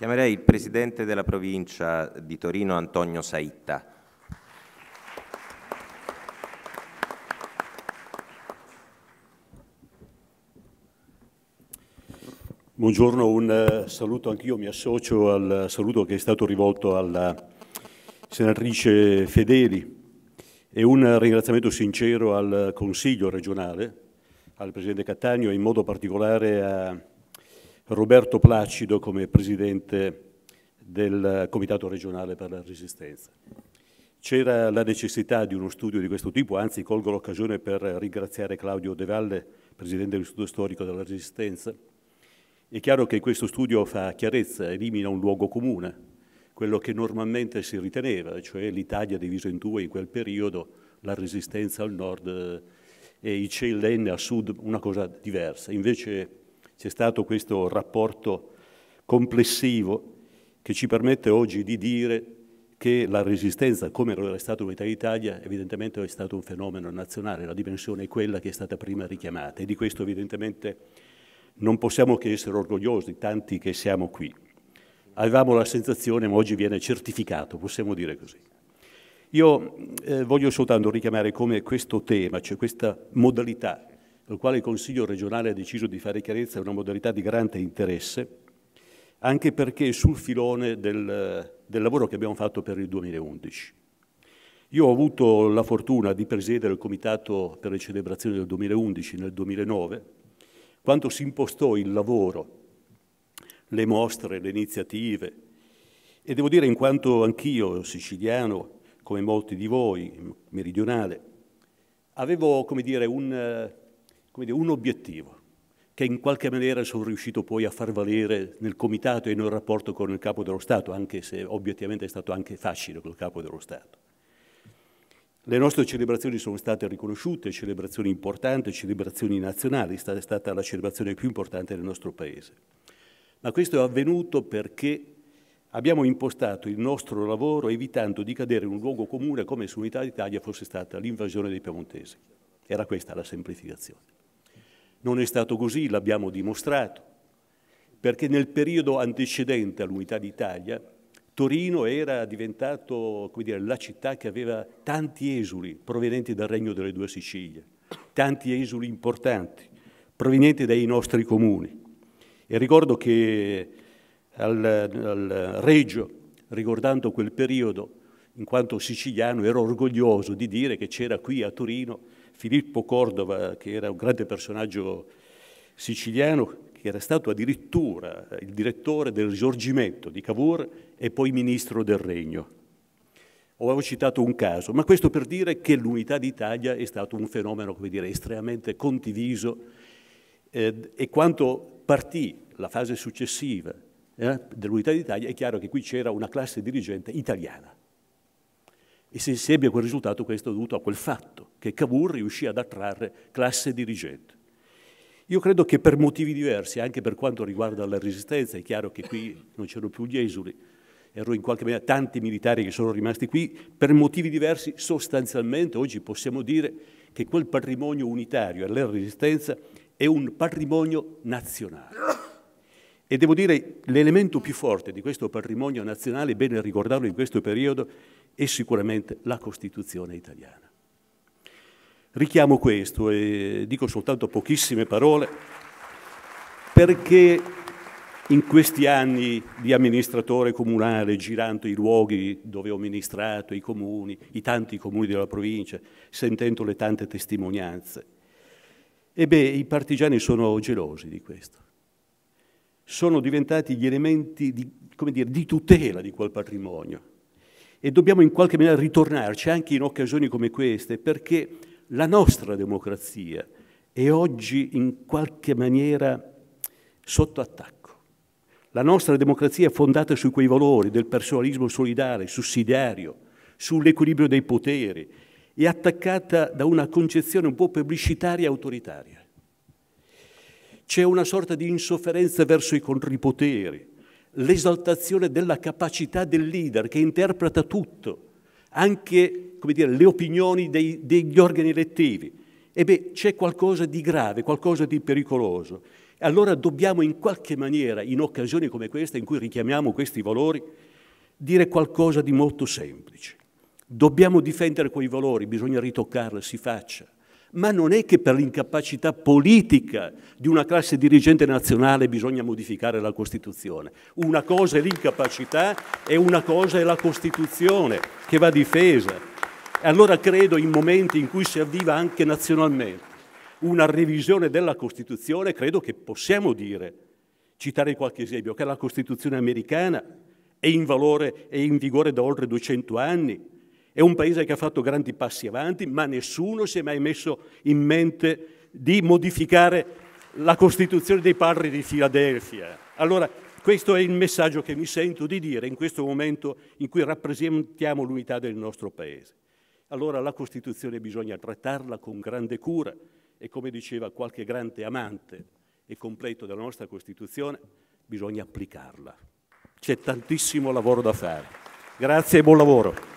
Chiamerei il presidente della provincia di Torino Antonio Saitta. Buongiorno, un eh, saluto anch'io, mi associo al saluto che è stato rivolto alla senatrice Fedeli e un ringraziamento sincero al Consiglio regionale, al Presidente Cattaneo e in modo particolare a Roberto Placido come presidente del Comitato regionale per la resistenza. C'era la necessità di uno studio di questo tipo, anzi colgo l'occasione per ringraziare Claudio De Valle, presidente dell'Istituto Storico della Resistenza. È chiaro che questo studio fa chiarezza, elimina un luogo comune, quello che normalmente si riteneva, cioè l'Italia divisa in due in quel periodo, la resistenza al nord e i CLN al sud, una cosa diversa. Invece c'è stato questo rapporto complessivo che ci permette oggi di dire che la resistenza, come lo era stata l'Unità d'Italia, evidentemente è stato un fenomeno nazionale, la dimensione è quella che è stata prima richiamata e di questo evidentemente non possiamo che essere orgogliosi, tanti che siamo qui. Avevamo la sensazione, ma oggi viene certificato, possiamo dire così. Io eh, voglio soltanto richiamare come questo tema, cioè questa modalità per il quale il Consiglio regionale ha deciso di fare chiarezza è una modalità di grande interesse, anche perché è sul filone del, del lavoro che abbiamo fatto per il 2011. Io ho avuto la fortuna di presiedere il Comitato per le celebrazioni del 2011 nel 2009, quando si impostò il lavoro, le mostre, le iniziative e devo dire in quanto anch'io, siciliano, come molti di voi, meridionale, avevo come dire, un, dire, un obiettivo che in qualche maniera sono riuscito poi a far valere nel comitato e nel rapporto con il capo dello Stato, anche se obiettivamente è stato anche facile col capo dello Stato. Le nostre celebrazioni sono state riconosciute, celebrazioni importanti, celebrazioni nazionali, è stata la celebrazione più importante del nostro Paese. Ma questo è avvenuto perché abbiamo impostato il nostro lavoro evitando di cadere in un luogo comune come se Unità d'Italia fosse stata l'invasione dei piemontesi. Era questa la semplificazione. Non è stato così, l'abbiamo dimostrato, perché nel periodo antecedente all'Unità d'Italia Torino era diventato dire, la città che aveva tanti esuli provenienti dal Regno delle Due Sicilie, tanti esuli importanti, provenienti dai nostri comuni. E ricordo che al, al Reggio, ricordando quel periodo, in quanto siciliano ero orgoglioso di dire che c'era qui a Torino Filippo Cordova, che era un grande personaggio siciliano, che era stato addirittura il direttore del risorgimento di Cavour e poi ministro del regno. Ho citato un caso, ma questo per dire che l'unità d'Italia è stato un fenomeno, come dire, estremamente condiviso eh, e quando partì la fase successiva eh, dell'unità d'Italia è chiaro che qui c'era una classe dirigente italiana e se si ebbe quel risultato, questo è dovuto a quel fatto, che Cavour riuscì ad attrarre classe dirigente. Io credo che per motivi diversi, anche per quanto riguarda la resistenza, è chiaro che qui non c'erano più gli esuli, erano in qualche maniera tanti militari che sono rimasti qui, per motivi diversi sostanzialmente oggi possiamo dire che quel patrimonio unitario e la resistenza è un patrimonio nazionale. E devo dire l'elemento più forte di questo patrimonio nazionale, è bene ricordarlo in questo periodo, e sicuramente la Costituzione italiana. Richiamo questo e dico soltanto pochissime parole perché in questi anni di amministratore comunale, girando i luoghi dove ho amministrato, i comuni, i tanti comuni della provincia, sentendo le tante testimonianze, e beh, i partigiani sono gelosi di questo. Sono diventati gli elementi di, dire, di tutela di quel patrimonio e dobbiamo in qualche maniera ritornarci anche in occasioni come queste perché la nostra democrazia è oggi in qualche maniera sotto attacco. La nostra democrazia è fondata su quei valori del personalismo solidale, sussidiario, sull'equilibrio dei poteri, è attaccata da una concezione un po' pubblicitaria e autoritaria. C'è una sorta di insofferenza verso i contrapoteri, l'esaltazione della capacità del leader che interpreta tutto, anche dire, le opinioni dei, degli organi elettivi. Ebbene, c'è qualcosa di grave, qualcosa di pericoloso. Allora dobbiamo in qualche maniera, in occasioni come questa, in cui richiamiamo questi valori, dire qualcosa di molto semplice. Dobbiamo difendere quei valori, bisogna ritoccarli, si faccia. Ma non è che per l'incapacità politica di una classe dirigente nazionale bisogna modificare la Costituzione. Una cosa è l'incapacità e una cosa è la Costituzione che va difesa. Allora credo in momenti in cui si avviva anche nazionalmente una revisione della Costituzione, credo che possiamo dire, citare qualche esempio, che la Costituzione americana è in valore e in vigore da oltre 200 anni, è un paese che ha fatto grandi passi avanti, ma nessuno si è mai messo in mente di modificare la Costituzione dei padri di Filadelfia. Allora, questo è il messaggio che mi sento di dire in questo momento in cui rappresentiamo l'unità del nostro Paese. Allora la Costituzione bisogna trattarla con grande cura e come diceva qualche grande amante e completo della nostra Costituzione, bisogna applicarla. C'è tantissimo lavoro da fare. Grazie e buon lavoro.